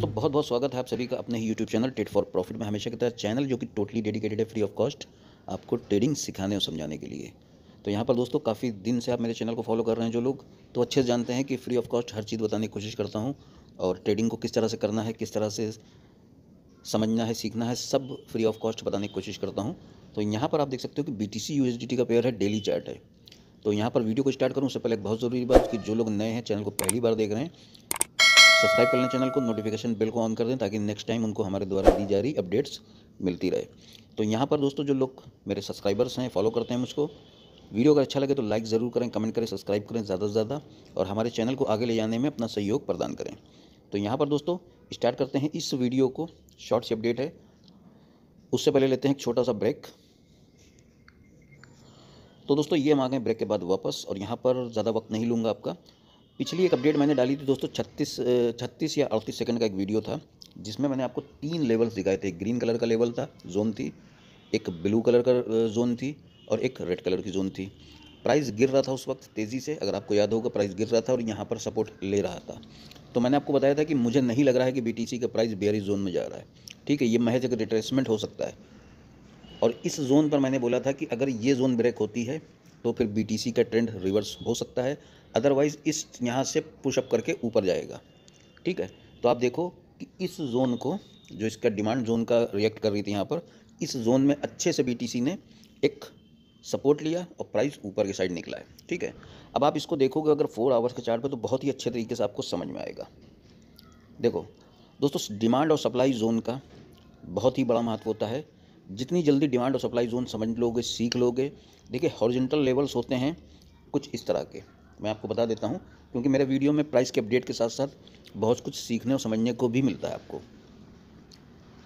बहुत बहुत स्वागत है आप सभी का अपने ही YouTube channel trade for profit में हमेशा की तरह चैनल जो कि टोटली डेडिकेटेड है फ्री ऑफ कॉस्ट आपको ट्रेडिंग सिखाने और समझाने के लिए तो यहाँ पर दोस्तों काफ़ी दिन से आप मेरे चैनल को फॉलो कर रहे हैं जो लोग तो अच्छे से जानते हैं कि फ्री ऑफ कॉस्ट हर चीज़ बताने की कोशिश करता हूँ और ट्रेडिंग को किस तरह से करना है किस तरह से समझना है सीखना है सब फ्री ऑफ कॉस्ट बताने की कोशिश करता हूँ तो यहाँ पर आप देख सकते हो कि बी टी सी टी का पेयर है डेली चार्ट है तो यहाँ पर वीडियो को स्टार्ट करूँ उससे पहले एक बहुत ज़रूरी बात कि जो लोग नए हैं चैनल को पहली बार देख रहे हैं सब्सक्राइब कर लें चैनल को नोटिफिकेशन बिल को ऑन कर दें ताकि नेक्स्ट टाइम उनको हमारे द्वारा दी जा रही अपडेट्स मिलती रहे तो यहाँ पर दोस्तों जो लोग मेरे सब्सक्राइबर्स हैं फॉलो करते हैं मुझको वीडियो अगर अच्छा लगे तो लाइक ज़रूर करें कमेंट करें सब्सक्राइब करें ज़्यादा से ज़्यादा और हमारे चैनल को आगे ले जाने में अपना सहयोग प्रदान करें तो यहाँ पर दोस्तों स्टार्ट करते हैं इस वीडियो को शॉर्ट सी अपडेट है उससे पहले लेते हैं एक छोटा सा ब्रेक तो दोस्तों ये हम आ गए ब्रेक के बाद वापस और यहाँ पर ज़्यादा वक्त नहीं लूँगा आपका पिछली एक अपडेट मैंने डाली थी दोस्तों 36 36 या 38 सेकंड का एक वीडियो था जिसमें मैंने आपको तीन लेवल्स दिखाए थे एक ग्रीन कलर का लेवल था जोन थी एक ब्लू कलर का जोन थी और एक रेड कलर की जोन थी प्राइस गिर रहा था उस वक्त तेज़ी से अगर आपको याद होगा प्राइस गिर रहा था और यहाँ पर सपोर्ट ले रहा था तो मैंने आपको बताया था कि मुझे नहीं लग रहा है कि बी का प्राइस बेयरिश जोन में जा रहा है ठीक है ये महज एक रिट्रेसमेंट हो सकता है और इस जोन पर मैंने बोला था कि अगर ये जोन ब्रेक होती है तो फिर बी का ट्रेंड रिवर्स हो सकता है अदरवाइज़ इस यहाँ से पुशअप करके ऊपर जाएगा ठीक है तो आप देखो कि इस जोन को जो इसका डिमांड जोन का रिएक्ट कर रही थी यहाँ पर इस जोन में अच्छे से बी ने एक सपोर्ट लिया और प्राइस ऊपर की साइड निकला है ठीक है अब आप इसको देखोगे अगर फोर आवर्स के चार्ट पे तो बहुत ही अच्छे तरीके से आपको समझ में आएगा देखो दोस्तों डिमांड और सप्लाई जोन का बहुत ही बड़ा महत्व होता है जितनी जल्दी डिमांड और सप्लाई जोन समझ लोगे सीख लोगे देखिए हॉरिजेंटल लेवल्स होते हैं कुछ इस तरह के मैं आपको बता देता हूँ क्योंकि मेरे वीडियो में प्राइस के अपडेट के साथ साथ बहुत कुछ सीखने और समझने को भी मिलता है आपको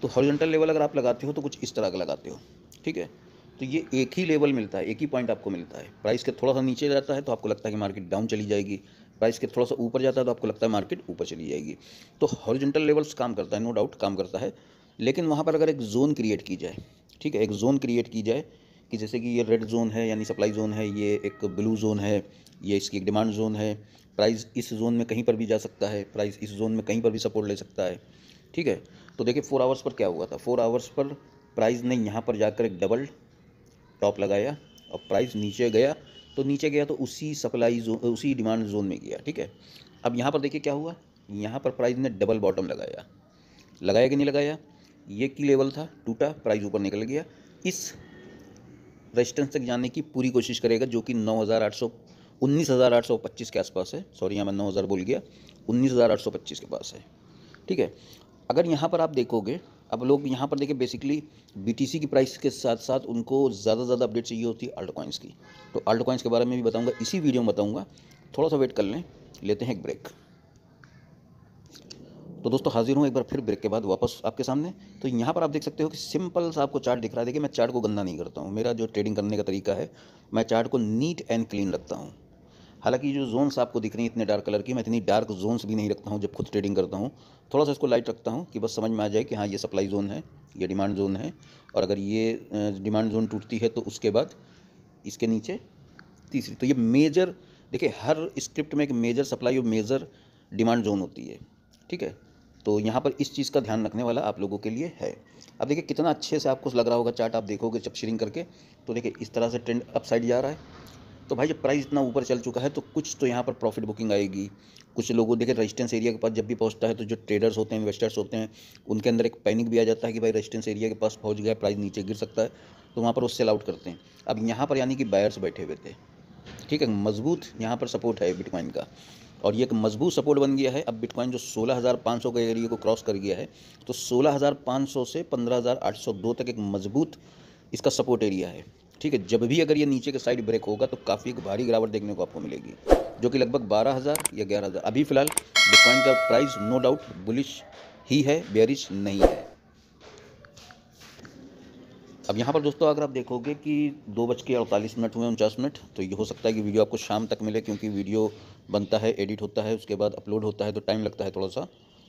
तो हॉरिजेंटल लेवल अगर आप लगाते हो तो कुछ इस तरह का लगाते हो ठीक है तो ये एक ही लेवल मिलता है एक ही पॉइंट आपको मिलता है प्राइस के थोड़ा सा नीचे जाता है तो आपको लगता है कि मार्केट डाउन चली जाएगी प्राइस के थोड़ा सा ऊपर जाता है तो आपको लगता है मार्केट ऊपर चली जाएगी तो हॉरिजेंटल लेवल्स काम करता है नो डाउट काम करता है लेकिन वहाँ पर अगर एक जोन क्रिएट की जाए ठीक है एक जोन क्रिएट की जाए कि जैसे कि ये रेड जोन है यानी सप्लाई जोन है ये एक ब्लू जोन है ये इसकी एक डिमांड जोन है प्राइस इस जोन में कहीं पर भी जा सकता है प्राइस इस जोन में कहीं पर भी सपोर्ट ले सकता है ठीक है तो देखिए फोर आवर्स पर क्या हुआ था फोर आवर्स पर प्राइस ने यहाँ पर जाकर एक डबल टॉप लगाया और प्राइस नीचे गया तो नीचे गया तो उसी सप्लाई जो उसी डिमांड जोन में गया ठीक है अब यहाँ पर देखिए क्या हुआ यहाँ पर प्राइस ने डबल बॉटम लगाया लगाया कि नहीं लगाया ये की लेवल था टूटा प्राइस ऊपर निकल गया इस रेजिस्टेंस तक जाने की पूरी कोशिश करेगा जो कि नौ हज़ार आठ सौ उन्नीस हज़ार आठ सौ पच्चीस के आसपास है सॉरी यहाँ मैं नौ हज़ार बोल गया उन्नीस हज़ार आठ सौ पच्चीस के पास है ठीक है अगर यहाँ पर आप देखोगे अब लोग यहाँ पर देखें बेसिकली बीटीसी की प्राइस के साथ साथ उनको ज़्यादा से ज़्यादा अपडेट चाहिए होती है अल्ट कॉइन्स की तो अल्ट कॉइन्स के बारे में भी बताऊँगा इसी वीडियो में बताऊँगा थोड़ा सा वेट कर लें लेते हैं एक ब्रेक तो दोस्तों हाजिर हूँ एक बार फिर ब्रेक के बाद वापस आपके सामने तो यहाँ पर आप देख सकते हो कि सिंपल सा आपको चार्ट दिख रहा है देखिए मैं चार्ट को गंदा नहीं करता हूँ मेरा जो ट्रेडिंग करने का तरीका है मैं चार्ट को नीट एंड क्लीन रखता हूँ हालांकि जो जोन्स आपको दिख रही हैं इतने डार्क कलर की मैं इतनी डार्क जोन्स भी नहीं रखता हूँ जब खुद ट्रेडिंग करता हूँ थोड़ा सा इसको लाइट रखता हूँ कि बस समझ में आ जाए कि हाँ ये सप्लाई जोन है ये डिमांड जोन है और अगर ये डिमांड जोन टूटती है तो उसके बाद इसके नीचे तीसरी तो ये मेजर देखिए हर स्क्रिप्ट में एक मेजर सप्लाई और मेजर डिमांड जोन होती है ठीक है तो यहाँ पर इस चीज़ का ध्यान रखने वाला आप लोगों के लिए है अब देखिए कितना अच्छे से आपको लग रहा होगा चार्ट आप देखोगे जब करके तो देखिए इस तरह से ट्रेंड अपसाइड जा रहा है तो भाई जब प्राइस इतना ऊपर चल चुका है तो कुछ तो यहाँ पर प्रॉफिट बुकिंग आएगी कुछ लोगों देखे रेजिस्टेंस एरिया के पास जब भी पहुँचता है तो जो ट्रेडर्स होते हैं इन्वेस्टर्स होते हैं उनके अंदर एक पैनिक भी आ जाता है कि भाई रेजिस्टेंस एरिया के पास पहुँच गया प्राइस नीचे गिर सकता है तो वहाँ पर वो सेल आउट करते हैं अब यहाँ पर यानी कि बायर्स बैठे हुए थे ठीक है मजबूत यहाँ पर सपोर्ट है बिटकॉइन का और ये एक मजबूत सपोर्ट बन गया है अब बिटकॉइन जो 16,500 के एरिया को क्रॉस कर गया है तो 16,500 से 15,802 तक एक मजबूत इसका सपोर्ट एरिया है ठीक है जब भी अगर ये नीचे के साइड ब्रेक होगा तो काफ़ी एक भारी गिरावट देखने को आपको मिलेगी जो कि लगभग बारह हज़ार या ग्यारह हज़ार अभी फिलहाल बिटकॉइन का प्राइस नो डाउट बुलिश ही है बेरिश नहीं है अब यहाँ पर दोस्तों अगर आप देखोगे कि दो बज के अड़तालीस मिनट हुए उनचास मिनट तो ये हो सकता है कि वीडियो आपको शाम तक मिले क्योंकि वीडियो बनता है एडिट होता है उसके बाद अपलोड होता है तो टाइम लगता है थोड़ा सा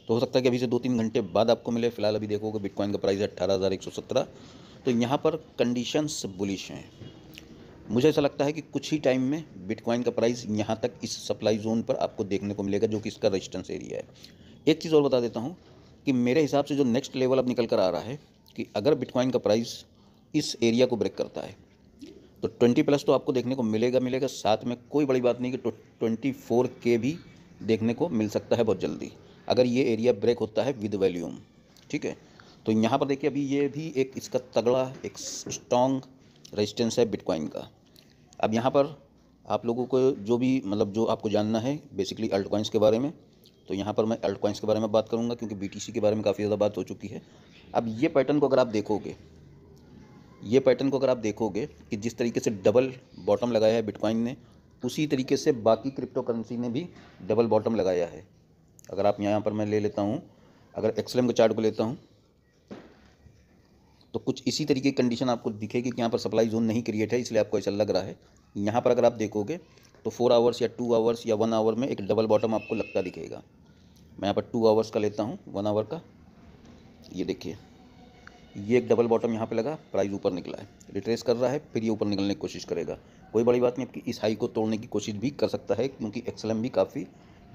तो हो सकता है कि अभी से दो तीन घंटे बाद आपको मिले फिलहाल अभी देखोगे बिटकॉइन का प्राइस है अट्ठारह हज़ार एक सौ सत्रह तो यहाँ पर कंडीशंस बुलिश हैं मुझे ऐसा लगता है कि कुछ ही टाइम में बिटकॉइन का प्राइस यहाँ तक इस सप्लाई जोन पर आपको देखने को मिलेगा जो कि इसका रजिस्टेंस एरिया है एक चीज़ और बता देता हूँ कि मेरे हिसाब से जो नेक्स्ट लेवल अब निकल कर आ रहा है कि अगर बिटकॉइन का प्राइस इस एरिया को ब्रेक करता है तो ट्वेंटी प्लस तो आपको देखने को मिलेगा मिलेगा साथ में कोई बड़ी बात नहीं कि ट्वेंटी फोर के भी देखने को मिल सकता है बहुत जल्दी अगर ये एरिया ब्रेक होता है विद वैल्यूम ठीक है तो यहाँ पर देखिए अभी ये भी एक इसका तगड़ा एक स्ट्रॉन्ग रेजिस्टेंस है बिटकॉइन का अब यहाँ पर आप लोगों को जो भी मतलब जो आपको जानना है बेसिकली अल्ट के बारे में तो यहाँ पर मैं अल्ट के बारे में बात करूँगा क्योंकि बी के बारे में काफ़ी ज़्यादा बात हो चुकी है अब ये पैटर्न को अगर आप देखोगे ये पैटर्न को अगर आप देखोगे कि जिस तरीके से डबल बॉटम लगाया है बिटकॉइन ने उसी तरीके से बाकी क्रिप्टो करेंसी ने भी डबल बॉटम लगाया है अगर आप यहाँ पर मैं ले लेता हूँ अगर एक्सलम के चार्ट को लेता हूँ तो कुछ इसी तरीके की कंडीशन आपको दिखेगी कि यहाँ पर सप्लाई जोन नहीं क्रिएट है इसलिए आपको ऐसा लग रहा है यहाँ पर अगर आप देखोगे तो फोर आवर्स या टू आवर्स या वन आवर में एक डबल बॉटम आपको लगता दिखेगा मैं यहाँ पर टू आवर्स का लेता हूँ वन आवर का ये देखिए ये एक डबल बॉटम यहाँ पे लगा प्राइस ऊपर निकला है रिट्रेस कर रहा है फिर ये ऊपर निकलने की कोशिश करेगा कोई बड़ी बात नहीं आपकी इस हाई को तोड़ने की कोशिश भी कर सकता है क्योंकि एक्सएलएम भी काफ़ी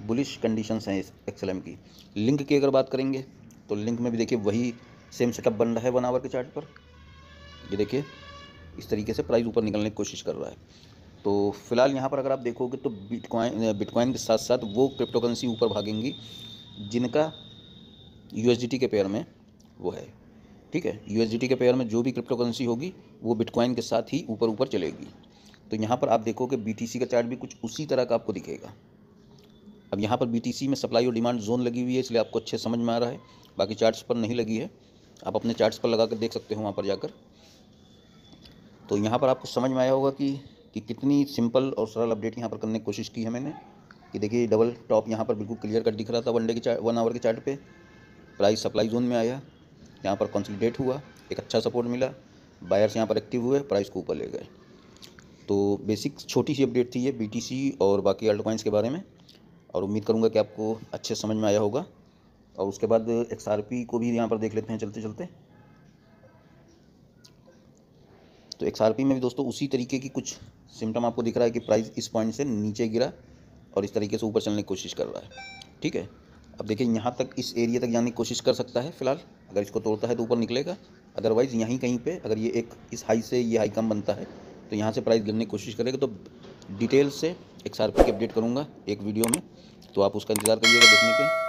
बुलिश कंडीशंस हैं इस एक्सएलएम की लिंक की अगर बात करेंगे तो लिंक में भी देखिए वही सेम सेटअप बन रहा है वन आवर के चार्ट पर ये देखिए इस तरीके से प्राइस ऊपर निकलने की कोशिश कर रहा है तो फिलहाल यहाँ पर अगर आप देखोगे तो बिटकॉइन बिटकॉइन के साथ साथ वो क्रिप्टो करेंसी ऊपर भागेंगी जिनका यू के पेयर में वो है ठीक है यू के पेयर में जो भी क्रिप्टो करेंसी होगी वो बिटकॉइन के साथ ही ऊपर ऊपर चलेगी तो यहाँ पर आप देखोगे बी का चार्ट भी कुछ उसी तरह का आपको दिखेगा अब यहाँ पर बी में सप्लाई और डिमांड जोन लगी हुई है इसलिए आपको अच्छे समझ में आ रहा है बाकी चार्ट्स पर नहीं लगी है आप अपने चार्ट्स पर लगा कर देख सकते हो वहाँ पर जाकर तो यहाँ पर आपको समझ में आया होगा कि कि कितनी सिंपल और सरल अपडेट यहाँ पर करने की कोशिश की है मैंने कि देखिए डबल टॉप यहाँ पर बिल्कुल क्लियर कट दिख रहा था वन डे के चार्ट वन आवर के चार्ट पे प्राइस सप्लाई जोन में आया यहाँ पर कंसल्टेट हुआ एक अच्छा सपोर्ट मिला बायर्स यहाँ पर एक्टिव हुए प्राइस को ऊपर ले गए तो बेसिक छोटी सी अपडेट थी ये बी और बाकी अल्ट के बारे में और उम्मीद करूँगा कि आपको अच्छे समझ में आया होगा और उसके बाद एक्स को भी यहाँ पर देख लेते हैं चलते चलते तो एक्स में भी दोस्तों उसी तरीके की कुछ सिम्टम आपको दिख रहा है कि प्राइस इस पॉइंट से नीचे गिरा और इस तरीके से ऊपर चलने की कोशिश कर रहा है ठीक है अब देखिए यहाँ तक इस एरिया तक जाने की कोशिश कर सकता है फिलहाल अगर इसको तोड़ता है तो ऊपर निकलेगा अदरवाइज़ यहीं कहीं पे अगर ये एक इस हाई से ये हाई कम बनता है तो यहाँ से प्राइस गिरने की कोशिश करेगा तो डिटेल से एक्स की अपडेट करूँगा एक वीडियो में तो आप उसका इंतज़ार करिएगा देखने के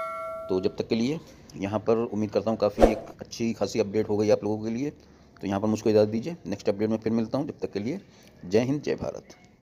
तो जब तक के लिए यहाँ पर उम्मीद करता हूँ काफ़ी एक अच्छी खासी अपडेट हो गई आप लोगों के लिए तो यहाँ पर मुझको इजाज़त दीजिए नेक्स्ट अपडेट में फिर मिलता हूँ जब तक के लिए जय हिंद जय भारत